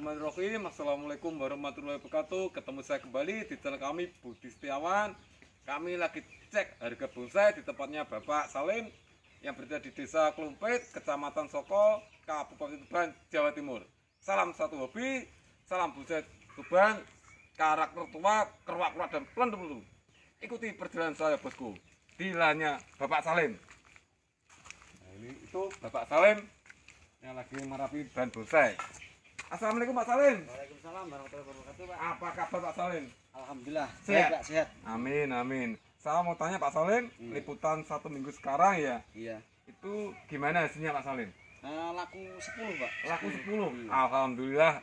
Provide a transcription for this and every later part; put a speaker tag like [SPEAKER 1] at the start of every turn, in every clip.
[SPEAKER 1] Bismillahirrahmanirrahim Assalamualaikum warahmatullahi wabarakatuh Ketemu saya kembali di channel kami Budi Setiawan Kami lagi cek harga bonsai di tempatnya Bapak Salim Yang berada di desa Klumpit, Kecamatan Soko, Kabupaten Tuban, Jawa Timur Salam satu hobi, salam bonsai Tuban Karakter tua, keruak-keruak dan pelendung Ikuti perjalanan saya bosku Di Bapak Salim Nah ini itu Bapak Salim yang lagi merapi bahan bonsai Assalamualaikum Pak Salim. Waalaikumsalam warahmatullahi wabarakatuh Pak. Apa kabar Pak Salim? Alhamdulillah sehat Pak sehat. Amin amin. Saya mau tanya Pak Salim, hmm. liputan satu minggu sekarang ya? Iya. Itu gimana hasilnya Pak Salim? Nah, laku 10 Pak. Laku 10. 10. Hmm. Alhamdulillah.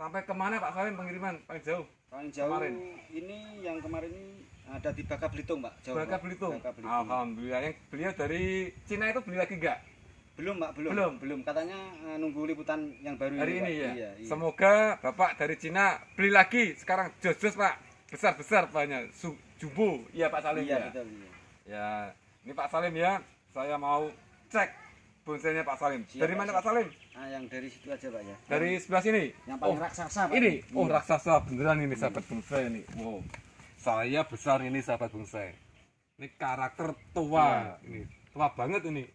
[SPEAKER 1] Sampai kemana Pak Salim pengiriman paling jauh? Paling jauh kemarin. ini yang kemarin ada di Bangka Belitung Pak. Jauh, Bangka Belitung. Belitung. Alhamdulillah. Yang beliau dari Cina itu beli lagi enggak? Belum, Pak, belum. Belum, belum. Katanya eh, nunggu liputan yang baru Hari ini, ini ya. Iya, iya. Semoga Bapak dari Cina beli lagi sekarang jos-jos, Pak. Besar-besar banyak jumbo. Iya, Pak Salim iya, ya. Betul, iya. Ya, ini Pak Salim ya. Saya mau cek bonsainya Pak Salim. Siap, dari mana Pak Salim? Ah, yang dari situ aja, Pak ya. Dari sebelah sini. Yang paling oh, raksasa, Pak. Ini. ini. Iya. Oh, raksasa beneran ini sahabat bonsai ini. Wow. Saya besar ini sahabat bonsai. Ini karakter tua. Ya. Ini tua banget ini.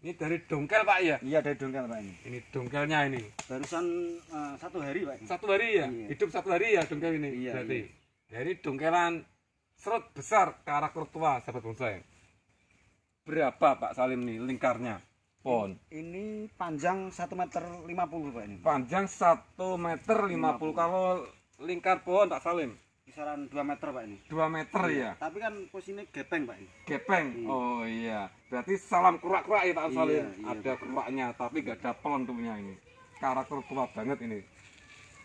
[SPEAKER 1] Ini dari dongkel Pak ya? Iya dari dongkel Pak ini. Ini dongkelnya ini. Barusan uh, satu hari Pak. Satu hari ya? Iya. Hidup satu hari ya dongkel ini iya, Jadi Iya. Dari dongkelan serut besar karakter tua sahabat bonsai. Berapa Pak Salim nih lingkarnya? pohon? Ini panjang 1 meter 50 Pak ini. Panjang 1 meter 50. 50. Kalau lingkar pohon Pak Salim kisaran 2 meter pak ini 2 meter ya tapi kan posisinya gepeng pak ini gepeng iya. oh iya berarti salam kurak-kurak ya pak ya? iya, iya, ada kuraknya tapi gak ada pelentumnya ini karakter tua banget ini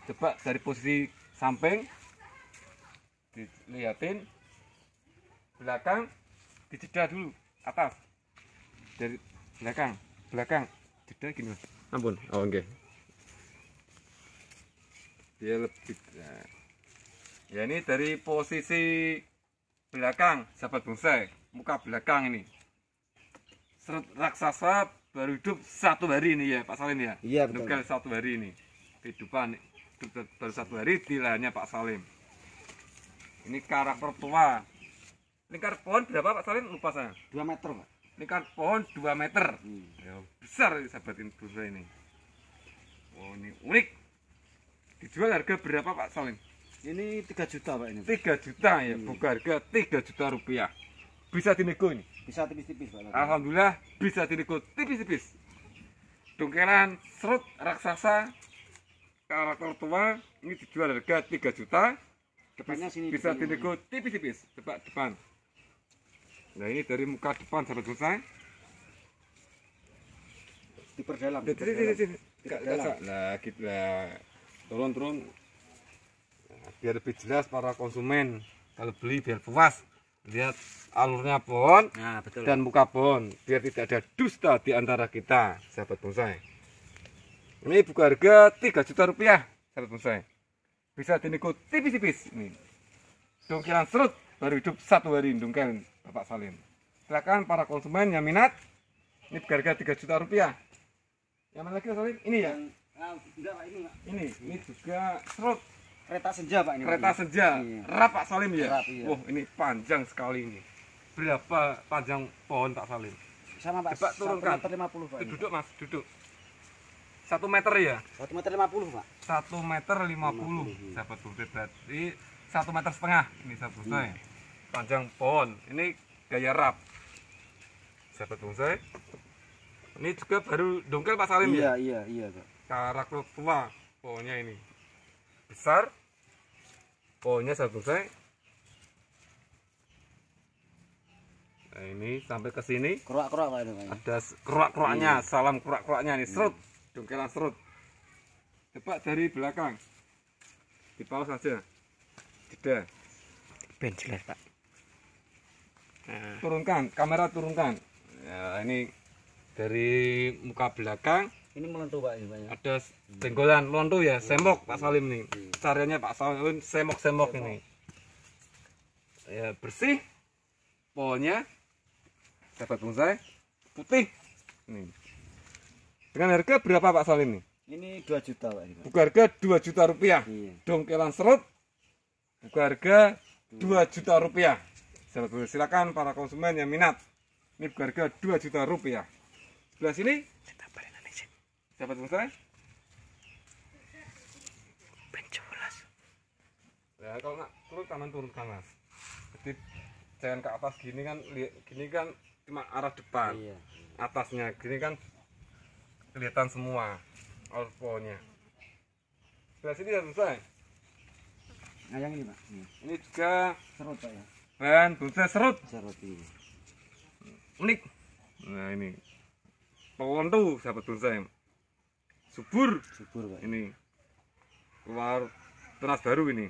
[SPEAKER 1] coba dari posisi samping dilihatin belakang dijeda dulu atas dari belakang belakang jeda gini ampun oh oke okay. dia lebih nah, ya ini dari posisi belakang sahabat bonsai muka belakang ini Serut raksasa baru hidup satu hari ini ya Pak Salim ya iya betul Nukel satu hari ini kehidupan hidup baru satu hari di lahannya Pak Salim ini karakter tua lingkar pohon berapa Pak Salim lupa saya 2 meter Pak lingkar pohon 2 meter hmm. ya, besar sahabat bonsai ini Oh, ini unik. Dijual harga berapa Pak Salim? Ini 3 juta Pak ini. 3 juta ya, hmm. buka harga 3 juta rupiah. Bisa dinego ini? Bisa tipis-tipis Pak. Alhamdulillah bisa dinego tipis-tipis. Dongkelan serut raksasa karakter tua ini dijual harga 3 juta. Depannya sini bisa dinego tipis-tipis, depan depan. Nah, ini dari muka depan sampai selesai. Diperdalam. Nah, diperdalam. Diperdalam. Nah, gitu lah. Turun-turun biar lebih jelas para konsumen kalau beli biar puas lihat alurnya pohon nah, betul. dan muka pohon biar tidak ada dusta di antara kita sahabat bonsai ini buka harga 3 juta rupiah sahabat bonsai bisa dinego tipis-tipis ini dongkilan serut baru hidup satu hari dongkel Bapak Salim silakan para konsumen yang minat ini buka harga 3 juta rupiah yang mana lagi Salim? ini ya? Ah, ini, ini juga serut kereta senja Pak ini. Kereta Pak, ya? senja. Iya. Rap Pak Salim ya. Rap, iya. Wah, ini panjang sekali ini. Berapa panjang pohon Pak Salim? Sama Pak. Coba turunkan. 1 meter 50 Pak. Itu duduk Mas, duduk. Satu meter ya? Satu meter lima puluh Pak. Satu meter lima puluh. Iya. sahabat bukti berarti satu meter setengah ini sahabat bonsai. Iya. Panjang pohon. Ini gaya rap. Sahabat bonsai. Ini juga baru dongkel Pak Salim iya, ya? Iya, iya, iya, Pak. Karakter tua pohonnya ini besar pohonnya selesai nah ini sampai ke sini kerak-kerak ada kerak-keraknya hmm. Iya. salam kerak-keraknya nih serut hmm. dongkelan serut coba dari belakang di saja tidak tidak ben jelas pak nah. turunkan kamera turunkan ya, ini dari muka belakang ini melentu pak ini banyak. ada jenggolan melentu ya semok pak Salim nih cariannya pak Salim semok semok ini ya bersih polnya dapat bonsai putih nih dengan harga berapa pak Salim nih ini 2 juta pak buka harga 2 juta rupiah iya. dongkelan serut buka harga 2 juta rupiah silakan para konsumen yang minat ini buka harga 2 juta rupiah sebelah sini Siapa sponsor? Eh? Pencolas. Ya kalau nak turun kanan turun kanan. Jadi jangan ke atas gini kan, gini kan cuma arah depan. Iya. iya. Atasnya gini kan kelihatan semua orponya. Sudah sini sudah eh? selesai. Nah, yang ini, Pak. Ini, ini juga serut, Pak ya. Ben, tuh serut. Serut ini. Iya. Unik. Nah, ini. Pohon tuh siapa tuh saya? subur subur Pak. ini keluar tunas baru ini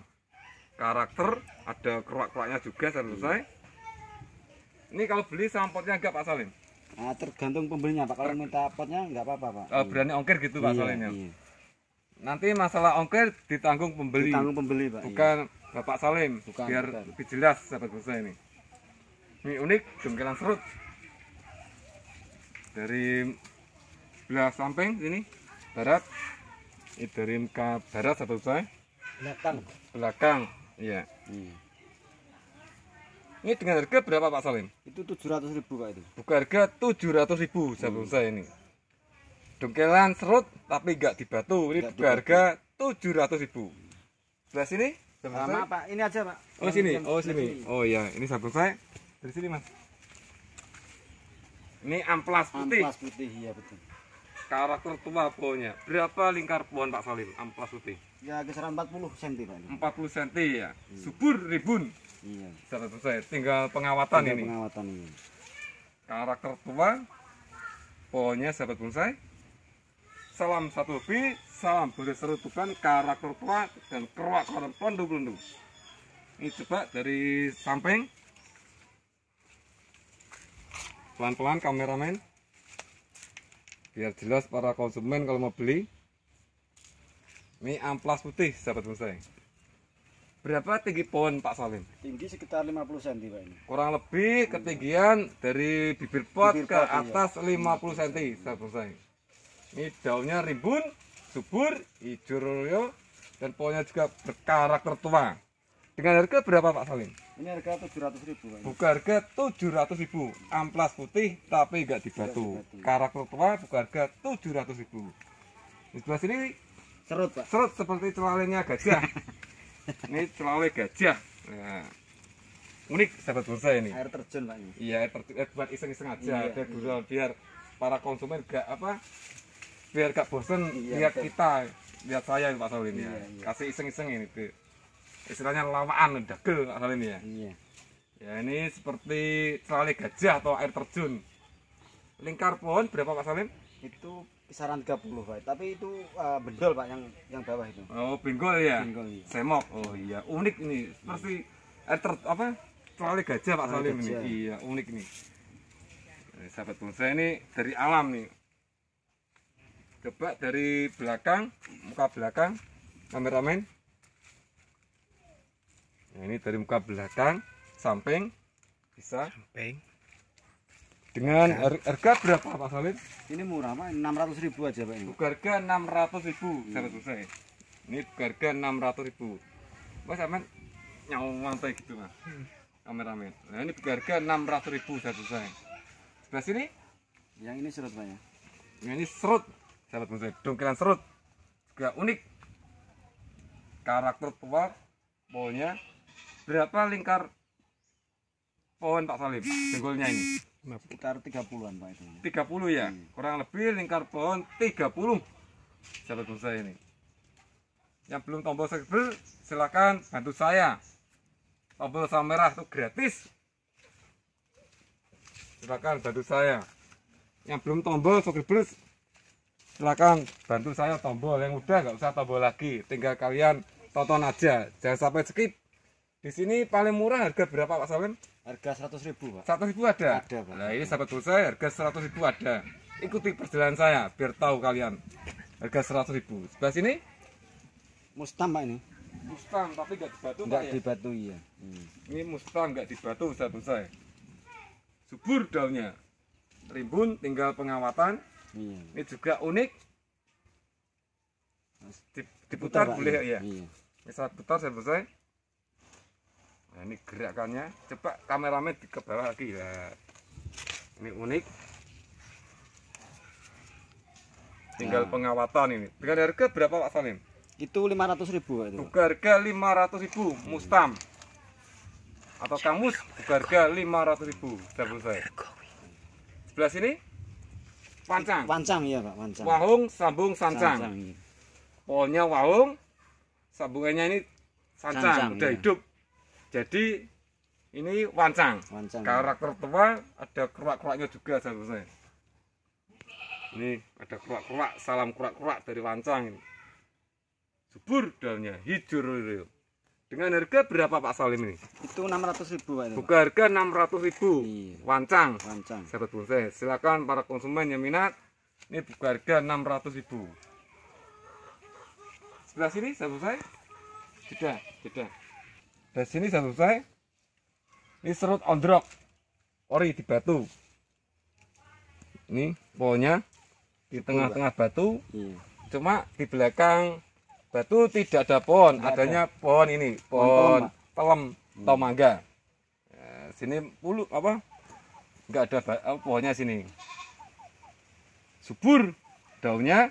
[SPEAKER 1] karakter ada kerak keraknya juga iya. selesai hmm. ini kalau beli sampotnya enggak Pak Salim? Nah, tergantung pembelinya Pak kalau minta potnya enggak apa-apa Pak oh, berani ongkir gitu Pak iya, Salim ya? iya. nanti masalah ongkir ditanggung pembeli ditanggung pembeli Pak bukan iya. Bapak Salim bukan, biar bukan. lebih jelas sahabat saya ini ini unik jengkelan serut dari belah samping ini barat Iderim ke barat satu coy belakang belakang iya hmm. ini dengan harga berapa Pak Salim? itu 700 ribu Pak itu buka harga 700 ribu satu hmm. saya ini dongkelan serut tapi di dibatu ini gak buka harga 700 ribu sebelah sini sama Pak ini aja Pak oh sini oh sini oh iya ini satu saya dari sini Mas ini amplas putih amplas putih iya betul Karakter tua pohonnya. Berapa lingkar pohon Pak Salim amplas putih? Ya kisaran 40 cm Pak. 40 cm ya. iya. Subur ribun. Iya. Sudah selesai. Tinggal pengawatan Tinggal ini. Pengawatan ini. Karakter tua pohonnya sahabat bonsai. Salam satu hobi salam boleh serutukan karakter tua dan kerwak kerwak pondok belundu. Ini coba dari samping. Pelan-pelan kameramen biar jelas para konsumen kalau mau beli ini amplas putih sahabat bonsai berapa tinggi pohon Pak Salim? tinggi sekitar 50 cm Pak ini kurang lebih ketinggian dari bibir pot bibir ke pot, iya. atas iya. 50 cm sahabat bonsai ini daunnya rimbun subur, hijau dan pohonnya juga berkarakter tua dengan harga berapa Pak Salim? Ini harga tujuh ratus ribu Pak. Buka harga ratus ribu. Amplas putih tapi nggak dibatu. dibatu. Karakter tua buka harga ratus ribu. Di sebelah sini serut Pak. Serut seperti celalenya gajah. ini celale gajah. Nah. Unik sahabat bursa ini. Air terjun Pak Iya, air terjun eh, buat iseng-iseng aja, iya, biar iya. biar para konsumen gak apa biar gak bosen iya, lihat betul. kita, lihat saya Pak Saul ini. Ya. Iya, iya. Kasih iseng-iseng ini, tuh istilahnya lawaan dagel nggak salah ini ya iya. ya ini seperti selali gajah atau air terjun lingkar pohon berapa Pak Salim itu kisaran 30 Pak tapi itu uh, bendol Pak yang yang bawah itu oh bengkol ya bengkol iya. semok oh iya unik nih seperti iya. air ter apa selali gajah Pak Salim ini iya unik nih eh, nah, sahabat bonsai ini dari alam nih coba dari belakang muka belakang kameramen nah, ini dari muka belakang samping bisa samping dengan harga, harga berapa Pak Salim? ini murah Pak 600 ribu aja Pak ini harga 600 ribu hmm. saja. susah ya ini harga 600 ribu Mas Amin nyawang kayak gitu Mas hmm. amin. nah ini harga 600 ribu sahabat susah ya sebelah sini yang ini serut Pak ya yang ini serut sahabat muslim Dongkelan serut juga unik karakter tua polnya berapa lingkar pohon Pak Salim jenggolnya ini? Sekitar 30-an Pak itu. 30 ya. Hmm. Kurang lebih lingkar pohon 30. Sahabat bonsai ini. Yang belum tombol subscribe silahkan bantu saya. Tombol sama merah itu gratis. Silahkan bantu saya. Yang belum tombol subscribe silahkan bantu saya tombol yang udah nggak usah tombol lagi. Tinggal kalian tonton aja. Jangan sampai skip. Di sini paling murah harga berapa Pak Sawen? Harga 100 ribu Pak. 100 ribu ada? Ada Pak. Nah ini sahabat saya harga 100 ribu ada. Ikuti perjalanan saya biar tahu kalian. Harga 100 ribu. Sebelah sini? Mustang Pak ini. Mustang tapi nggak dibatu Pak Pak, ya? dibatu iya. Hmm. Ini Mustang nggak dibatu sahabat saya. Subur daunnya. Rimbun tinggal pengawatan. Iya. Ini juga unik. Diputar, boleh ya. Iya. iya. saat putar saya selesai nah ini gerakannya coba kameramen ke bawah lagi ya ini unik tinggal nah. pengawatan ini dengan harga berapa Pak Salim? itu 500 ribu itu. buka harga 500 ribu hmm. mustam atau kamus buka harga 500 ribu double saya sebelah sini pancang pancang ya Pak pancang wahung sambung sancang, sancang. Iya. polnya wahung sambungannya ini sancang, sancang udah ya. hidup jadi ini wancang. wancang Karakter ya. tua ada kerak-keraknya juga seharusnya Ini ada kerak-kerak, salam kerak-kerak dari wancang ini. Subur daunnya, hijau Dengan harga berapa Pak Salim ini? Itu 600 ribu Pak. Buka harga 600 ribu. Iya. Wancang. Wancang. Sahabat saya, silakan para konsumen yang minat. Ini buka harga 600 ribu. Sebelah sini sahabat saya. Jeda, jeda dari sini sudah selesai ini serut ondrok ori di batu ini pohonnya di tengah-tengah batu iya. cuma di belakang batu tidak ada pohon tidak adanya ada. pohon ini pohon, pohon hmm. mangga ya, sini pulu apa enggak ada oh, pohonnya sini subur daunnya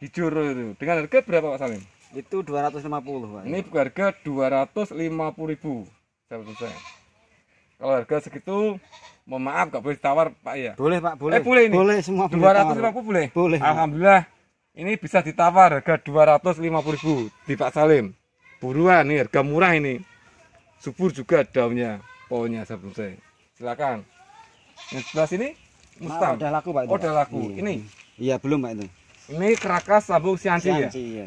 [SPEAKER 1] hijau dengan harga berapa Pak Salim? Itu 250, Pak. Ini harga 250.000. Kalau harga segitu mohon maaf gak boleh tawar Pak ya. Boleh Pak, boleh. Eh, boleh ini. Boleh semua 250 boleh. boleh. Boleh. Alhamdulillah. Ini bisa ditawar harga 250.000 di Pak Salim. Buruan nih harga murah ini. Subur juga daunnya, pohonnya saya saya. Silakan. Yang sebelah sini Mustang. Nah, udah laku Pak. Itu, oh, udah laku. Iya. Ini. Iya, belum Pak itu. Ini kerakas sabung sianci, sianci ya. Iya,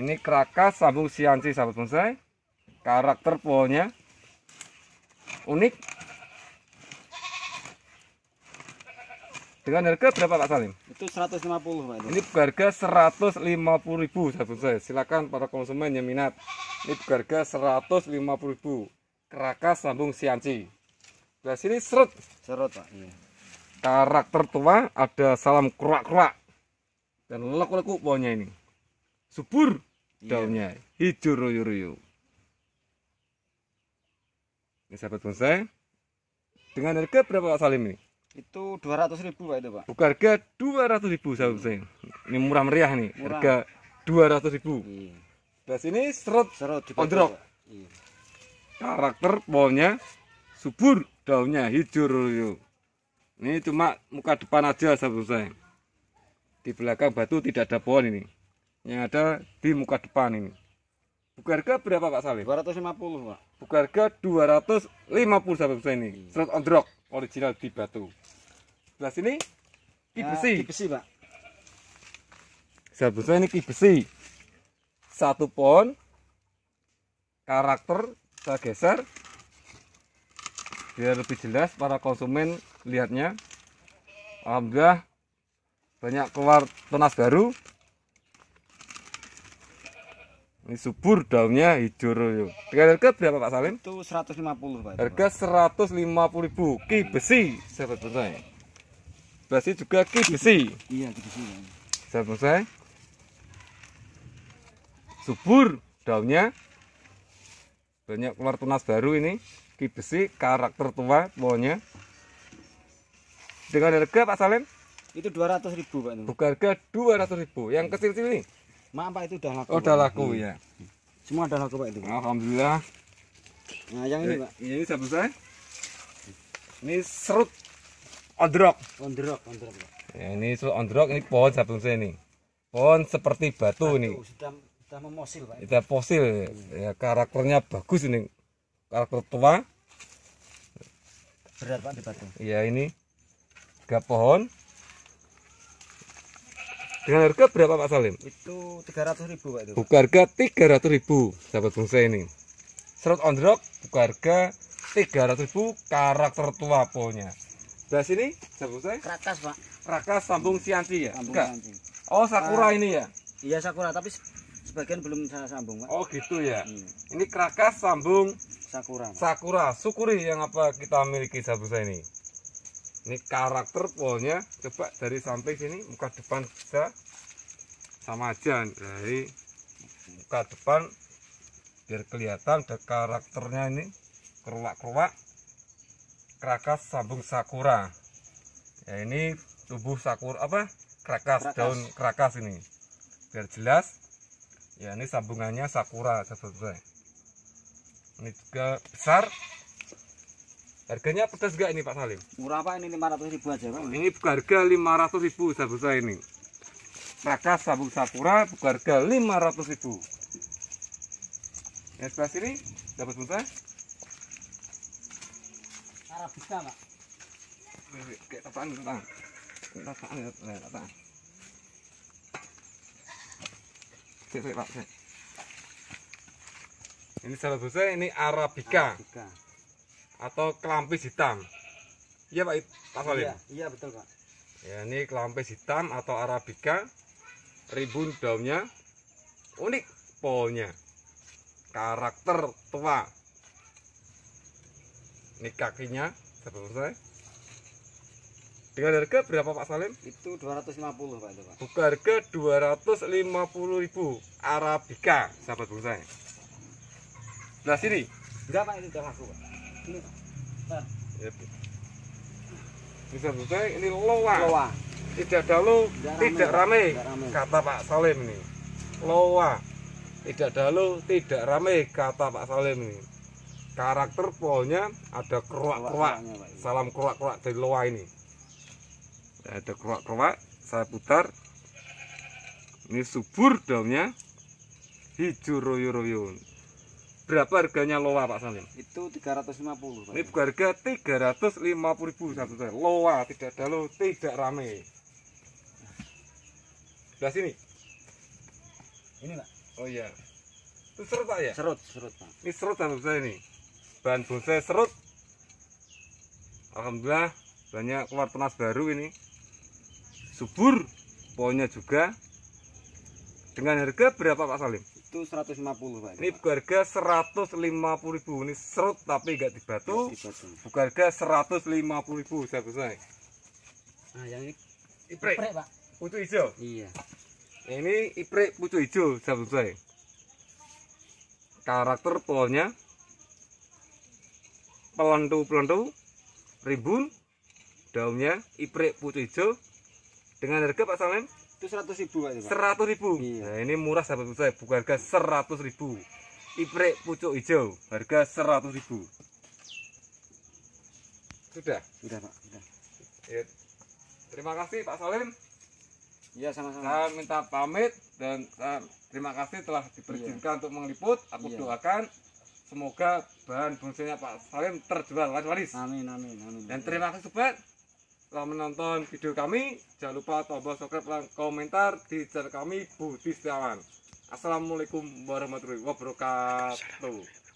[SPEAKER 1] ini Krakas sabung siansi sahabat bonsai. Karakter pohonnya unik. Dengan harga berapa Pak Salim? Itu 150 Pak. Ini harga 150.000 sahabat bonsai. Silakan para konsumen yang minat. Ini harga 150.000. ribu. Krakas sabung siansi. Nah sini serut. Serut Pak. Iya. Karakter tua ada salam kerak-kerak dan lekuk-lekuk pohonnya ini subur Iya. daunnya hijau royo-royo ini sahabat bonsai dengan harga berapa Pak Salim ini? itu dua ratus ribu Pak itu Pak buka harga ratus ribu sahabat bonsai ini murah meriah nih murah. harga ratus ribu iya. Belas nah, ini serut, serut ondrok iya. karakter pohonnya subur daunnya hijau royo ini cuma muka depan aja sahabat bonsai di belakang batu tidak ada pohon ini yang ada di muka depan ini. Buka harga berapa Pak Saleh? 250 Pak. Buka harga 250 sahabat besar ini. Hmm. Slot on drop original di batu. Sebelah sini ki ah, besi. Ya, ki besi Pak. Sahabat besar ini ki besi. Satu pohon karakter saya geser biar lebih jelas para konsumen lihatnya alhamdulillah banyak keluar tunas baru ini subur daunnya hijau yo. Dengan harga berapa Pak Salim? Itu 150 Pak. Harga 150.000. Ki besi, sahabat bonsai. Besi juga ki besi. Iya, ki besi. Sahabat bonsai. Subur daunnya. Banyak keluar tunas baru ini. Ki besi karakter tua pohonnya. Dengan harga Pak Salim? Itu 200.000 Pak. buka harga 200.000. Yang kecil-kecil ini? Maaf Pak itu udah laku. Oh, udah laku hmm. ya. Semua udah laku Pak itu. Alhamdulillah. Nah, yang ini eh, Pak. Ini siapa saya? Ini serut ondrok. Ondrok, ondrok. Ya, ini serut ondrok ini pohon satu saya ini. Pohon seperti batu, batu ini. Sudah sudah memosil Pak. Itu fosil. Hmm. Ya karakternya bagus ini. Karakter tua. Berat Pak di batu. Ya ini. gapohon. pohon dengan harga berapa Pak Salim? Itu 300 ribu Pak itu. Buka harga 300 ribu sahabat bangsa ini. Serut on drop buka harga 300 ribu karakter tua pokoknya. Dari sini sahabat bungsa. Krakas Pak. Krakas sambung Sianti ya? Sambung Sianti. Oh Sakura uh, ini ya? Iya Sakura tapi sebagian belum saya sambung Pak. Oh gitu ya. Hmm. Ini Krakas sambung Sakura. Pak. Sakura, syukuri yang apa kita miliki sahabat bangsa ini ini karakter polnya coba dari samping sini muka depan bisa sama aja dari muka depan biar kelihatan ada karakternya ini keruak-keruak kerakas sambung sakura ya ini tubuh sakura apa kerakas daun kerakas ini biar jelas ya ini sambungannya sakura sahabat ini juga besar Harganya pedas gak ini Pak Salim? Murah Pak, ini 500 ribu aja Pak. Ini harga 500 ribu saya ini. Raka sabu sakura harga 500 ribu. Yang sebelah sini dapat bunta? Arabica Pak. Kayak tataan, tataan. Tataan, tataan. Sik, Pak, Ini saya ini Arabica. Arabica atau kelampis hitam. Iya Pak Pak Salim. Iya, iya betul Pak. Ya ini kelampis hitam atau arabica, Ribun daunnya, unik polnya, karakter tua. Ini kakinya, selesai. Dengan harga berapa Pak Salim? Itu 250 Pak itu Pak. Buka harga 250.000 arabica, sahabat bonsai. Nah sini. Enggak Pak, itu udah laku Pak. Bisa buka ini loa. Tidak dalu, tidak rame. tidak rame. Kata Pak Salim ini. Loa. Tidak ada dalu, tidak rame kata Pak Salim ini. Karakter polnya ada keruak-keruak. Salam keruak-keruak dari loa ini. Ada keruak-keruak, saya putar. Ini subur daunnya hijau royo-royo berapa harganya loa Pak Salim? Itu 350. Pak. Ini harga 350.000 satu teh. Loa tidak ada lo, tidak rame. Sudah sini. Ini, Pak. Oh iya. Itu serut, Pak ya? Serut, serut, Pak. Ini serut satu saya ini. Bahan bonsai serut. Alhamdulillah banyak keluar penas baru ini. Subur pohonnya juga. Dengan harga berapa Pak Salim? itu 150 Pak. Ini harga 150.000 ini serut tapi enggak dibatu. Buka harga 150.000 saya selesai. Nah, yang ini iprek, iprek Pak. Pucuk hijau. Iya. Ini iprek pucuk hijau saya selesai. Karakter polnya pelentu-pelentu ribun daunnya iprek pucuk hijau dengan harga Pak Salim seratus ribu gitu, seratus ribu iya. nah ini murah sahabat saya buka harga seratus ribu iprek pucuk hijau harga seratus ribu sudah sudah pak sudah ya. terima kasih pak Salim Iya sama-sama. Saya minta pamit dan eh, terima kasih telah diperizinkan iya. untuk mengeliput. Aku iya. doakan semoga bahan bonsainya Pak Salim terjual laris-laris. Amin amin amin. Dan terima kasih sobat telah menonton video kami. Jangan lupa tombol subscribe dan komentar di channel kami Budi Setiawan. Assalamualaikum warahmatullahi wabarakatuh.